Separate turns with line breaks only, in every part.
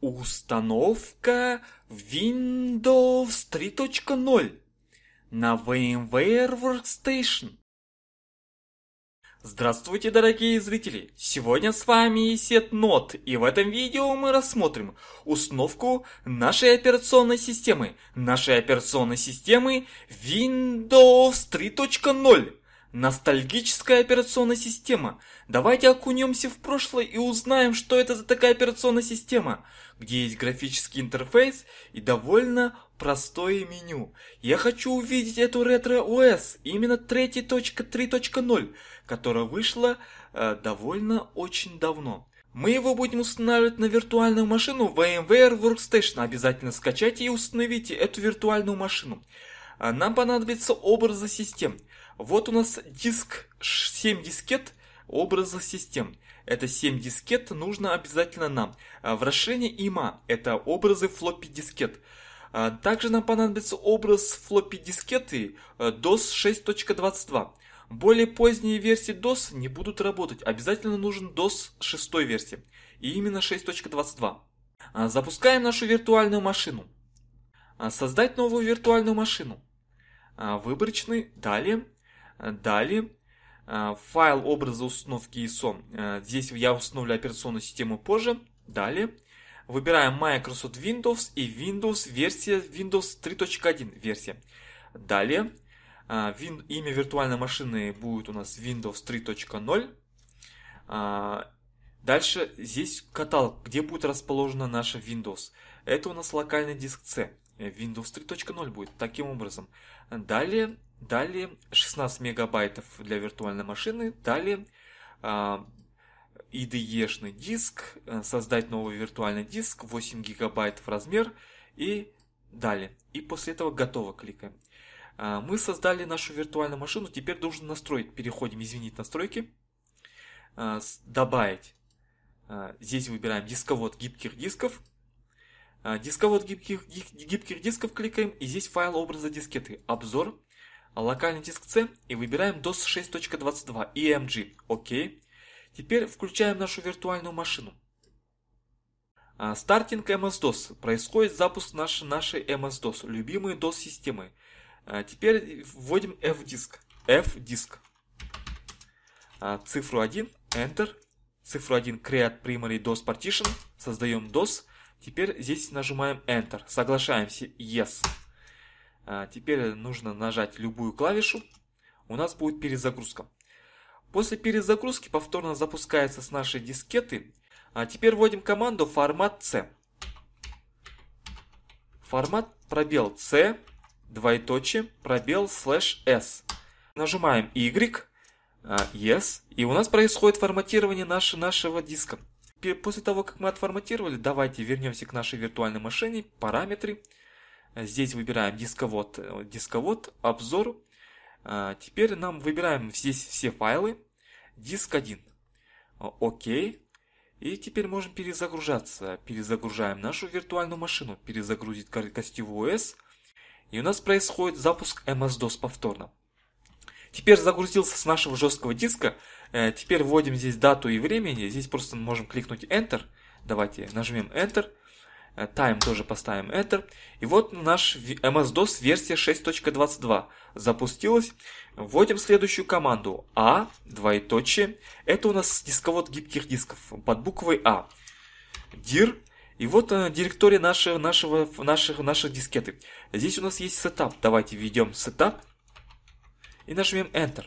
Установка Windows 3.0 на VMware Workstation. Здравствуйте, дорогие зрители! Сегодня с вами Нот, и в этом видео мы рассмотрим установку нашей операционной системы, нашей операционной системы Windows 3.0. Ностальгическая операционная система. Давайте окунемся в прошлое и узнаем, что это за такая операционная система, где есть графический интерфейс и довольно простое меню. Я хочу увидеть эту ретро-ОС, именно 3.3.0, которая вышла э, довольно очень давно. Мы его будем устанавливать на виртуальную машину VMware Workstation. Обязательно скачайте и установите эту виртуальную машину. Э, нам понадобится образы систем – вот у нас диск 7 дискет образа систем. Это 7 дискет нужно обязательно нам. А, В расширении има это образы флоппи дискет. А, также нам понадобится образ флоппи дискеты DOS а, 6.22. Более поздние версии DOS не будут работать. Обязательно нужен DOS 6 версии. И именно 6.22. Запускаем нашу виртуальную машину. Создать новую виртуальную машину. Выборочный. Далее. Далее, э, файл образа установки ISO. Э, здесь я установлю операционную систему позже. Далее, выбираем Microsoft Windows и Windows версия Windows 3.1 версия. Далее, э, вин, имя виртуальной машины будет у нас Windows 3.0. Дальше здесь каталог, где будет расположена наша Windows. Это у нас локальный диск C. Windows 3.0 будет таким образом. Далее Далее 16 мегабайтов для виртуальной машины. Далее а, IDE-шный диск, э, создать новый виртуальный диск, 8 гигабайт в размер и далее. И после этого готово кликаем. А, мы создали нашу виртуальную машину, теперь должен настроить. Переходим, изменить настройки, а, добавить. Здесь выбираем дисковод гибких дисков. Дисковод гибких, гибких дисков кликаем и здесь файл образа дискеты, обзор локальный диск C и выбираем DOS 6.22 EMG. ОК. Теперь включаем нашу виртуальную машину. А, стартинг MS-DOS. Происходит запуск нашей, нашей MS-DOS, любимой DOS-системы. А, теперь вводим F-диск. F-диск. А, цифру 1, Enter. Цифру 1, Create Primary DOS Partition. Создаем DOS. Теперь здесь нажимаем Enter. Соглашаемся. Yes. А, теперь нужно нажать любую клавишу. У нас будет перезагрузка. После перезагрузки повторно запускается с нашей дискеты. А теперь вводим команду формат C. Формат пробел C, двоеточие, пробел слэш S. Нажимаем Y, а, Yes, и у нас происходит форматирование наши, нашего диска. После того, как мы отформатировали, давайте вернемся к нашей виртуальной машине, параметры. Здесь выбираем дисковод, э, дисковод, обзор. А, теперь нам выбираем здесь все файлы. Диск 1. Окей. И теперь можем перезагружаться. Перезагружаем нашу виртуальную машину. перезагрузит гостевую OS. И у нас происходит запуск MS-DOS повторно. Теперь загрузился с нашего жесткого диска. Э, теперь вводим здесь дату и время, Здесь просто можем кликнуть Enter. Давайте нажмем Enter. Э, тайм тоже поставим Enter. И вот наш MS-DOS версия 6.22 запустилась. Вводим следующую команду. A, а, двоеточие. Это у нас дисковод гибких дисков под буквой А. Dir. И вот э, директория нашего, нашего, наших, наших дискеты. Здесь у нас есть сетап. Давайте введем сетап и нажмем Enter.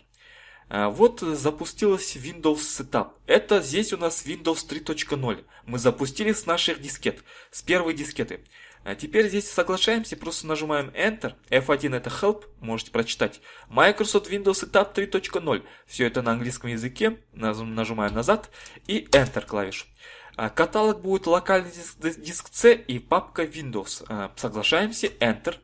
А, вот запустилась Windows Setup. Это здесь у нас Windows 3.0. Мы запустили с наших дискет, с первой дискеты. А теперь здесь соглашаемся, просто нажимаем Enter. F1 это Help, можете прочитать. Microsoft Windows Setup 3.0. Все это на английском языке. Нажимаем назад и Enter клавишу. А, каталог будет локальный диск C и папка Windows. Соглашаемся, Enter.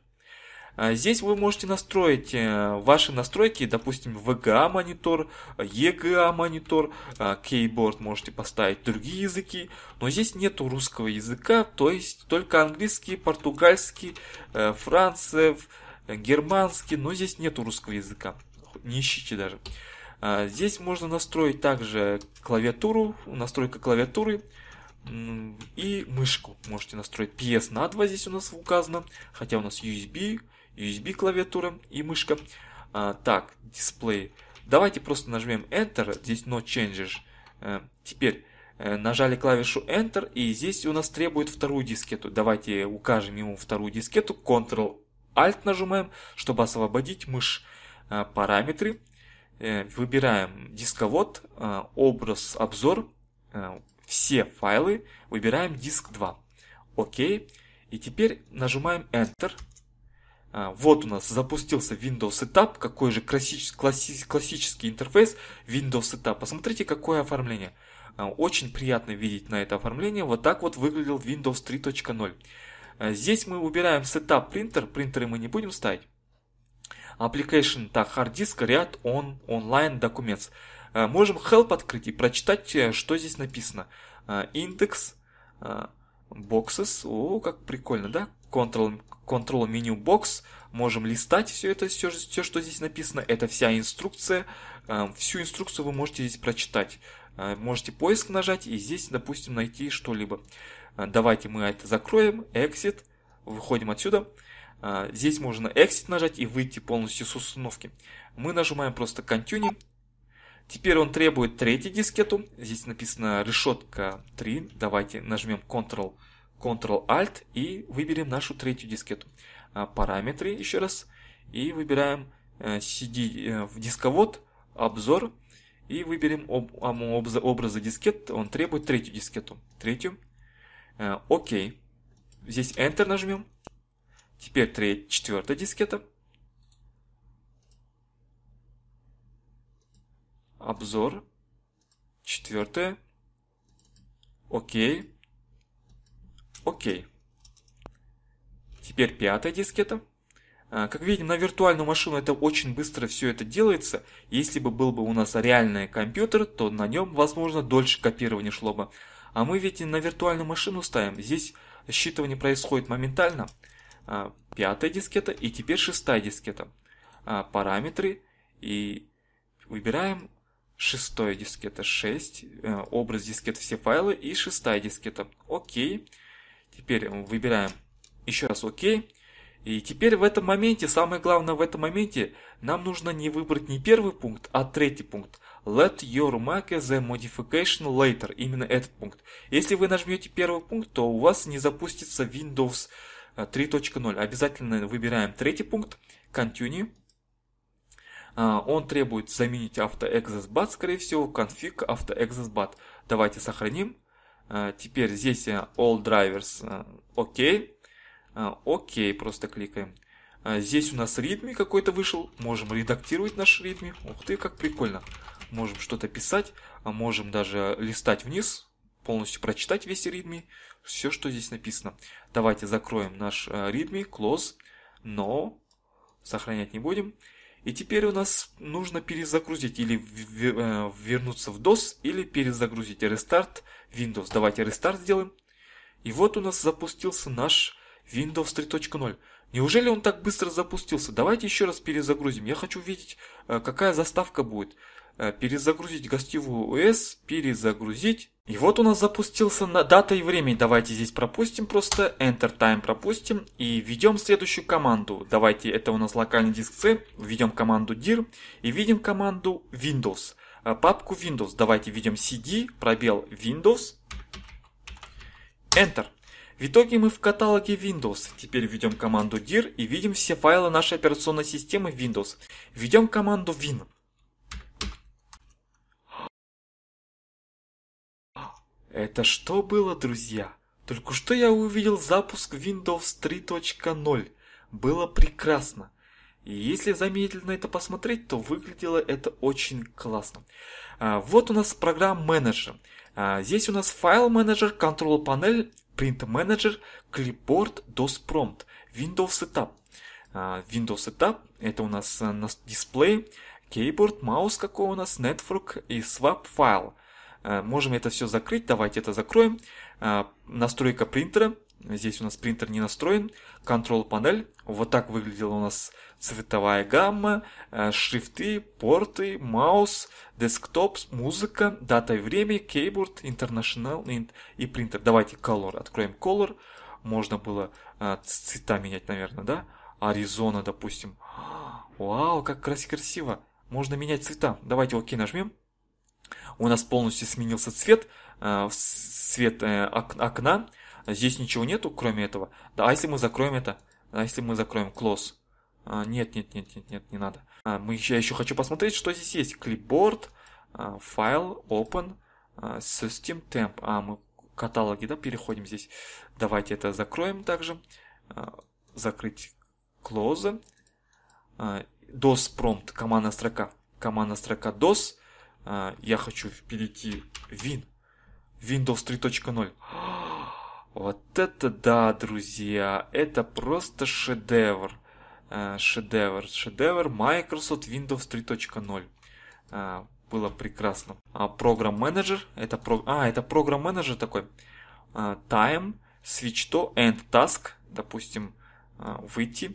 А, здесь вы можете настроить э, ваши настройки, допустим, VGA монитор, EGA монитор, а, Keyboard можете поставить другие языки, но здесь нету русского языка, то есть только английский, португальский, э, францев, германский, но здесь нету русского языка, не ищите даже. А, здесь можно настроить также клавиатуру, настройка клавиатуры, и мышку можете настроить. PS на 2 здесь у нас указано, хотя у нас USB, USB клавиатура и мышка. А, так, дисплей. Давайте просто нажмем Enter, здесь No Changes. А, теперь э, нажали клавишу Enter, и здесь у нас требует вторую дискету. Давайте укажем ему вторую дискету, Ctrl-Alt нажимаем, чтобы освободить мышь. Э, параметры, выбираем дисковод, образ, обзор, все файлы, выбираем диск 2. Окей, и теперь нажимаем Enter. А, вот у нас запустился Windows Setup, какой же классический, классический интерфейс Windows Setup. Посмотрите, какое оформление. А, очень приятно видеть на это оформление. Вот так вот выглядел Windows 3.0. А, здесь мы убираем Setup принтер, принтеры мы не будем ставить. Application, так, hard disk, ряд, on, online, documents. Можем help открыть и прочитать, э, что здесь написано. Индекс, boxes, о, как прикольно, да? Ctrl, Ctrl меню бокс, можем листать все это, все, все, что здесь написано, это вся инструкция, э, всю инструкцию вы можете здесь прочитать. Э, можете поиск нажать и здесь, допустим, найти что-либо. Э, давайте мы это закроем, exit, выходим отсюда. Здесь можно exit нажать и выйти полностью с установки. Мы нажимаем просто continue. Теперь он требует третью дискету. Здесь написано решетка 3. Давайте нажмем Ctrl-C. Ctrl-Alt и выберем нашу третью дискету. А, параметры еще раз. И выбираем э, CD э, в дисковод, обзор. И выберем об, об, образы дискет. Он требует третью дискету. Третью. Э, окей. Здесь Enter нажмем. Теперь треть, четвертая дискета. Обзор. Четвертая. Окей. Окей. Теперь пятая дискета. А, как видим, на виртуальную машину это очень быстро все это делается. Если бы был бы у нас реальный компьютер, то на нем, возможно, дольше копирование шло бы. А мы ведь на виртуальную машину ставим. Здесь считывание происходит моментально. А, пятая дискета и теперь шестая дискета. А, параметры и выбираем шестая дискета 6, э, образ дискет все файлы и шестая дискета. Окей. Теперь выбираем еще раз ОК. И теперь в этом моменте, самое главное в этом моменте, нам нужно не выбрать не первый пункт, а третий пункт. Let your make the modification later. Именно этот пункт. Если вы нажмете первый пункт, то у вас не запустится Windows 3.0. Э, Обязательно выбираем третий пункт. Continue. А, он требует заменить автоэкзесбат, скорее всего, конфиг автоэкзесбат. Давайте сохраним. Э, теперь здесь э, All Drivers. Э, окей. Окей, просто кликаем. Здесь у нас ритми какой-то вышел. Можем редактировать наш ритми. Ух ты, как прикольно. Можем что-то писать. А можем даже листать вниз. Полностью прочитать весь ритми. Все, что здесь написано. Давайте закроем наш ритми. Close. но Сохранять не будем. И теперь у нас нужно перезагрузить или э, вернуться в DOS, или перезагрузить рестарт Windows. Давайте рестарт сделаем. И вот у нас запустился наш Windows 3.0. Неужели он так быстро запустился? Давайте еще раз перезагрузим. Я хочу видеть, э, какая заставка будет. Э, перезагрузить гостевую ОС, перезагрузить. И вот у нас запустился на дата и время. Давайте здесь пропустим просто, Enter Time пропустим и введем следующую команду. Давайте, это у нас локальный диск C, введем команду dir и видим команду Windows. Э, папку Windows, давайте введем CD, пробел Windows, Enter. В итоге мы в каталоге Windows. Теперь введем команду dir и видим все файлы нашей операционной системы Windows. Введем команду win. Это что было, друзья? Только что я увидел запуск Windows 3.0. Было прекрасно. И если замедленно это посмотреть, то выглядело это очень классно. А, вот у нас программ-менеджер. А, здесь у нас файл-менеджер, контрол-панель, принт-менеджер, клипборд, DOS-промпт, Windows Setup. А, Windows Setup это у нас, э, дисплей, кейборд, маус какой у нас, network и swap файл. Э, можем это все закрыть, давайте это закроем. Э, настройка принтера. Здесь у нас принтер не настроен. Control панель. Вот так выглядела у нас цветовая гамма, э, шрифты, порты, маус, десктоп, музыка, дата и время, кейборд, international и принтер. Давайте color. Откроем color. Можно было цвета менять, наверное, да? Аризона, допустим. Вау, как красиво. Можно менять цвета. Давайте ОК нажмем. У нас полностью сменился цвет, цвет э, э, окна. Здесь ничего нету, кроме этого. Да, а если мы закроем это? А если мы закроем close? А, нет, нет, нет, нет, нет, не надо. А, мы я еще хочу посмотреть, что здесь есть. Clipboard, а, файл, open, system temp. А, мы каталоги, да, переходим здесь. Давайте это закроем также. Закрыть close. DOS prompt, командная строка. Командная строка DOS. А, я хочу перейти в Win. Windows 3.0. Вот это да, друзья, это просто шедевр. А, шедевр, шедевр Microsoft Windows 3.0. А, было прекрасно. А Программ-менеджер, это про... А, это программ-менеджер такой. Time, switch to, end task, допустим, выйти.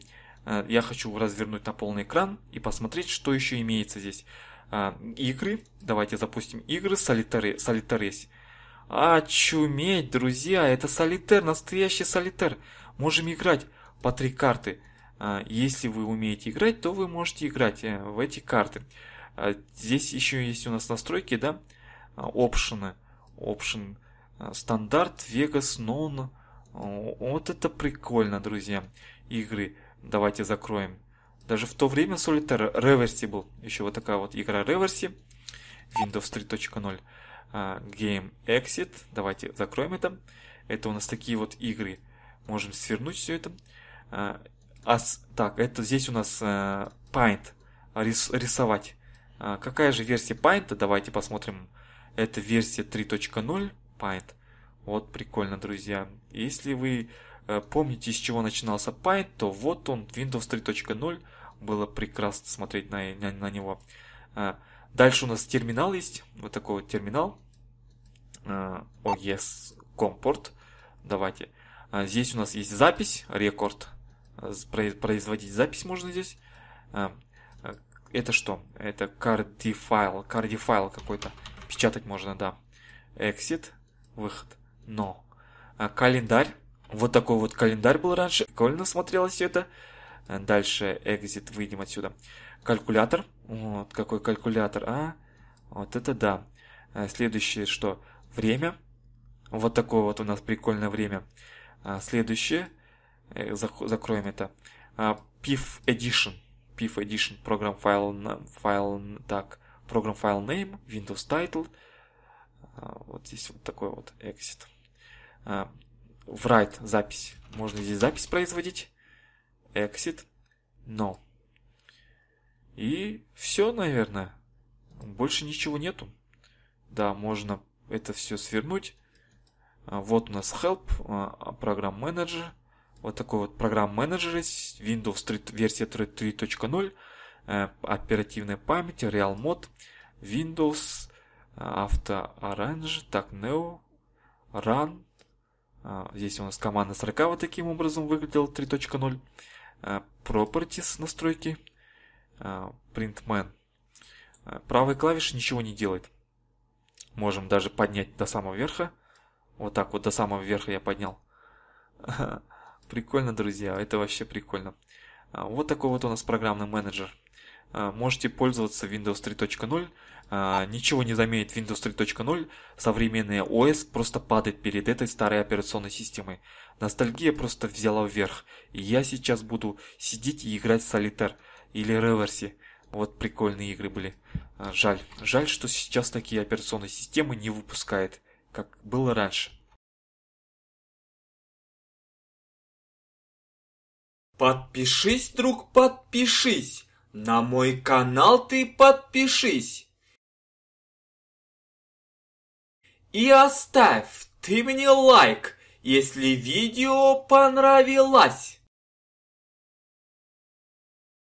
Я хочу развернуть на полный экран и посмотреть, что еще имеется здесь а, игры. Давайте запустим игры солитарес. солитаресь. Очуметь, друзья, это солитер, настоящий солитер. Можем играть по три карты. А, если вы умеете играть, то вы можете играть э, в эти карты. А, здесь еще есть у нас настройки, да? А, опшены. Опшен. А, стандарт, Вегас, Нон. Вот это прикольно, друзья. Игры. Давайте закроем. Даже в то время Solitaire Reversi был. Еще вот такая вот игра Reversi. Windows 3.0 а, Game Exit. Давайте закроем это. Это у нас такие вот игры. Можем свернуть все это. А, а так, это здесь у нас а, Paint. Рис, рисовать. А, какая же версия Paint? Давайте посмотрим. Это версия 3.0 Paint. Вот прикольно, друзья. Если вы э, помните, с чего начинался Paint, то вот он, Windows 3.0 было прекрасно смотреть на, на, на него. А, дальше у нас терминал есть, вот такой вот терминал, OES а, Comport, давайте. А, здесь у нас есть запись, рекорд, производить запись можно здесь. Это что? Это кардифайл, кардифайл какой-то, печатать можно, да. Exit, выход, но. Календарь, вот такой вот календарь был раньше, прикольно смотрелось все это. Э, дальше exit, выйдем отсюда. Калькулятор. Вот, какой калькулятор, а? Вот это да. Э, следующее что? Время. Вот такое вот у нас прикольное время. Э, следующее. Закроем это. PIF Edition. PIF Edition. program file файл, так. program file name. Windows title. Вот здесь вот такой вот exit. Write запись. Можно здесь запись производить. Exit, No. И все, наверное. Больше ничего нету. Да, можно это все свернуть. А, вот у нас Help, а, а, программ менеджер. Вот такой вот программ менеджер есть. Windows 3, версия 3.0. Э, оперативная память, RealMod, Windows, Auto Arrange так, Neo, Run. Здесь у нас команда строка вот таким образом выглядела 3.0. А, properties настройки, а, Printman. А, правой клавишей ничего не делает. Можем даже поднять до самого верха. Вот так вот до самого верха я поднял. Прикольно, друзья, это вообще прикольно. Вот такой вот у нас программный менеджер. А, можете пользоваться Windows 3.0, а, ничего не заменит Windows 3.0, современная ОС просто падает перед этой старой операционной системой. Ностальгия просто взяла вверх, и я сейчас буду сидеть и играть в солитар или реверси. Вот прикольные игры были. А, жаль, жаль, что сейчас такие операционные системы не выпускает, как было раньше. Подпишись, друг, подпишись! На мой канал ты подпишись. И оставь ты мне лайк, если видео понравилось.